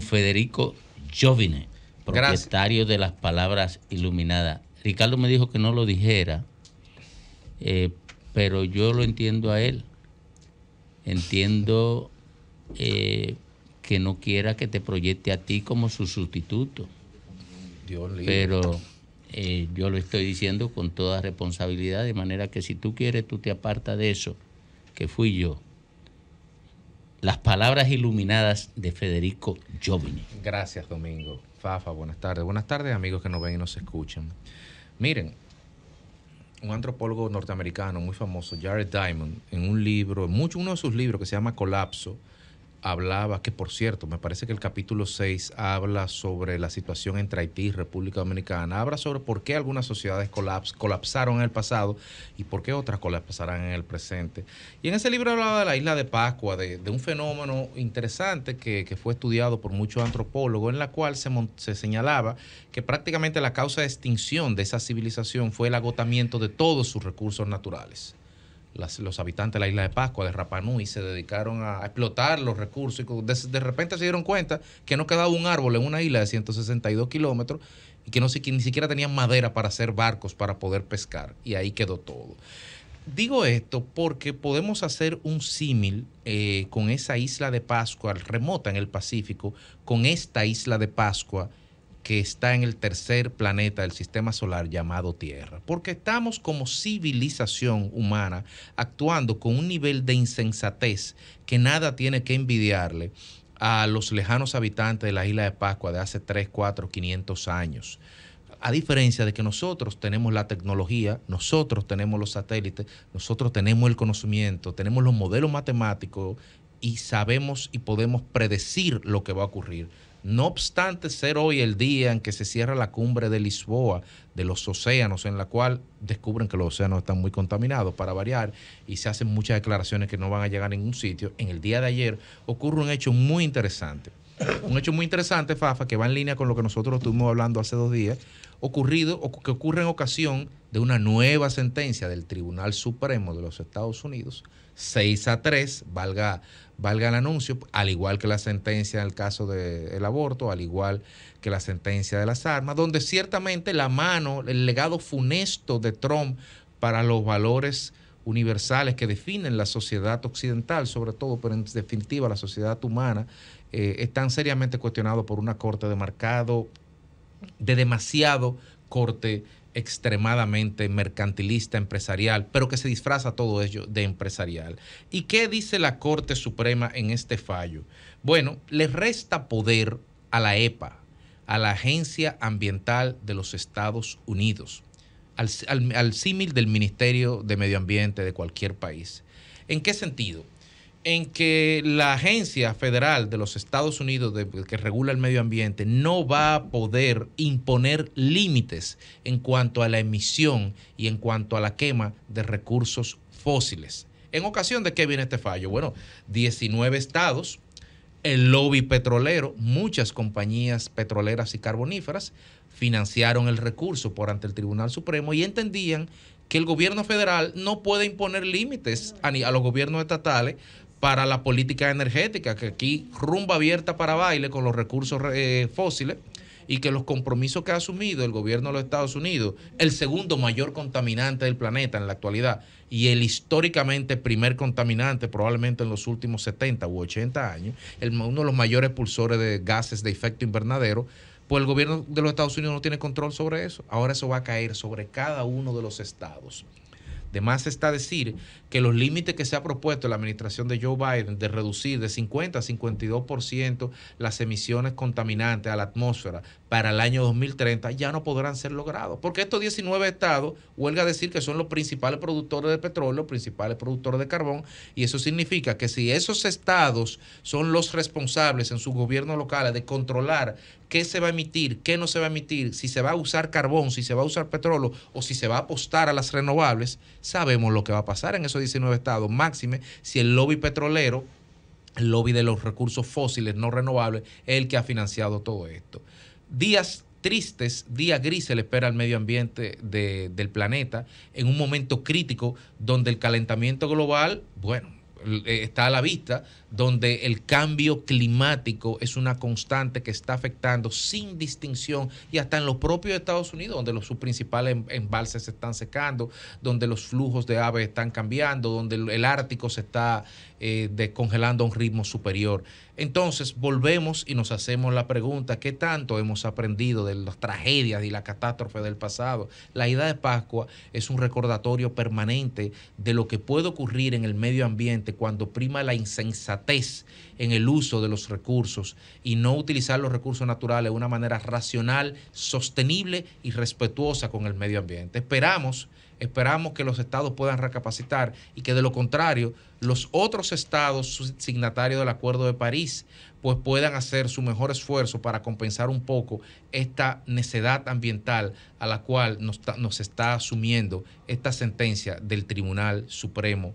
Federico Jovine, propietario de las palabras iluminadas. Ricardo me dijo que no lo dijera, eh, pero yo lo entiendo a él. Entiendo eh, que no quiera que te proyecte a ti como su sustituto. pero eh, yo lo estoy diciendo con toda responsabilidad, de manera que si tú quieres, tú te apartas de eso, que fui yo las palabras iluminadas de Federico Giovini. Gracias, Domingo. Fafa, buenas tardes. Buenas tardes, amigos que nos ven y nos escuchan. Miren, un antropólogo norteamericano muy famoso, Jared Diamond, en un libro, mucho, uno de sus libros que se llama Colapso, hablaba, que por cierto, me parece que el capítulo 6 habla sobre la situación entre Haití y República Dominicana, habla sobre por qué algunas sociedades colapsaron en el pasado y por qué otras colapsarán en el presente. Y en ese libro hablaba de la isla de Pascua, de, un fenómeno interesante que, que, fue estudiado por muchos antropólogos, en la cual se, se señalaba que prácticamente la causa de extinción de esa civilización fue el agotamiento de todos sus recursos naturales los habitantes de la isla de Pascua, de Rapanui, se dedicaron a, explotar los recursos y de, repente se dieron cuenta que no quedaba un árbol en una isla de 162 kilómetros y que, no, ni siquiera tenían madera para hacer barcos para poder pescar. Y ahí quedó todo. Digo esto porque podemos hacer un símil eh, con esa isla de Pascua remota en el Pacífico, con esta isla de Pascua que está en el tercer planeta del sistema solar llamado Tierra, porque estamos como civilización humana actuando con un nivel de insensatez que nada tiene que envidiarle a los lejanos habitantes de la isla de Pascua de hace 3, 4, 500 años. A diferencia de que nosotros tenemos la tecnología, nosotros tenemos los satélites, nosotros tenemos el conocimiento, tenemos los modelos matemáticos y sabemos y podemos predecir lo que va a ocurrir no obstante ser hoy el día en que se cierra la cumbre de Lisboa de los océanos, en la cual descubren que los océanos están muy contaminados para variar y se hacen muchas declaraciones que no van a llegar a ningún sitio, en el día de ayer ocurre un hecho muy interesante. Un hecho muy interesante, Fafa, que va en línea con lo que nosotros estuvimos hablando hace dos días, ocurrido o que ocurre en ocasión de una nueva sentencia del Tribunal Supremo de los Estados Unidos, 6 a 3, valga, valga el anuncio, al igual que la sentencia en el caso del aborto, al igual que la sentencia de las armas, donde ciertamente la mano, el legado funesto de Trump para los valores universales que definen la sociedad occidental, sobre todo, pero en definitiva la sociedad humana, eh, están seriamente cuestionados por una corte de marcado, de demasiado corte extremadamente mercantilista, empresarial, pero que se disfraza todo ello de empresarial. ¿Y qué dice la Corte Suprema en este fallo? Bueno, le resta poder a la EPA, a la Agencia Ambiental de los Estados Unidos al, símil del Ministerio de Medio Ambiente de cualquier país. ¿En qué sentido? En que la agencia federal de los Estados Unidos que regula el medio ambiente no va a poder imponer límites en cuanto a la emisión y en cuanto a la quema de recursos fósiles. ¿En ocasión de qué viene este fallo? Bueno, 19 estados el lobby petrolero, muchas compañías petroleras y carboníferas financiaron el recurso por ante el Tribunal Supremo y entendían que el gobierno federal no puede imponer límites a, los gobiernos estatales para la política energética, que aquí rumba abierta para baile con los recursos eh, fósiles y que los compromisos que ha asumido el gobierno de los Estados Unidos, el segundo mayor contaminante del planeta en la actualidad y el históricamente primer contaminante probablemente en los últimos 70 u 80 años, uno de los mayores pulsores de gases de efecto invernadero, pues el gobierno de los Estados Unidos no tiene control sobre eso. Ahora eso va a caer sobre cada uno de los estados. Además está decir que los límites que se ha propuesto la administración de Joe Biden de reducir de 50 a 52% las emisiones contaminantes a la atmósfera para el año 2030 ya no podrán ser logrados. Porque estos 19 estados, huelga decir que son los principales productores de petróleo, principales productores de carbón, y eso significa que si esos estados son los responsables en sus gobiernos locales de controlar qué se va a emitir, qué no se va a emitir, si se va a usar carbón, si se va a usar petróleo o si se va a apostar a las renovables, sabemos lo que va a pasar en esos 19 estados, máxime si el lobby petrolero, el lobby de los recursos fósiles no renovables, es el que ha financiado todo esto. Días tristes, días grises le espera al medio ambiente del planeta en un momento crítico donde el calentamiento global, bueno, eh, está a la vista, donde el cambio climático es una constante que está afectando sin distinción y hasta en los propios Estados Unidos, donde los, sus principales em, embalses se están secando, donde los flujos de aves están cambiando, donde el, Ártico se está eh, descongelando a un ritmo superior. Entonces volvemos y nos hacemos la pregunta, ¿qué tanto hemos aprendido de las tragedias y la catástrofe del pasado? La idea de Pascua es un recordatorio permanente de lo que puede ocurrir en el medio ambiente cuando prima la insensatez en el uso de los recursos y no utilizar los recursos naturales de una manera racional, sostenible y respetuosa con el medio ambiente. Esperamos, esperamos que los estados puedan recapacitar y que de lo contrario los otros estados signatarios del Acuerdo de París pues puedan hacer su mejor esfuerzo para compensar un poco esta necedad ambiental a la cual nos, nos está asumiendo esta sentencia del Tribunal Supremo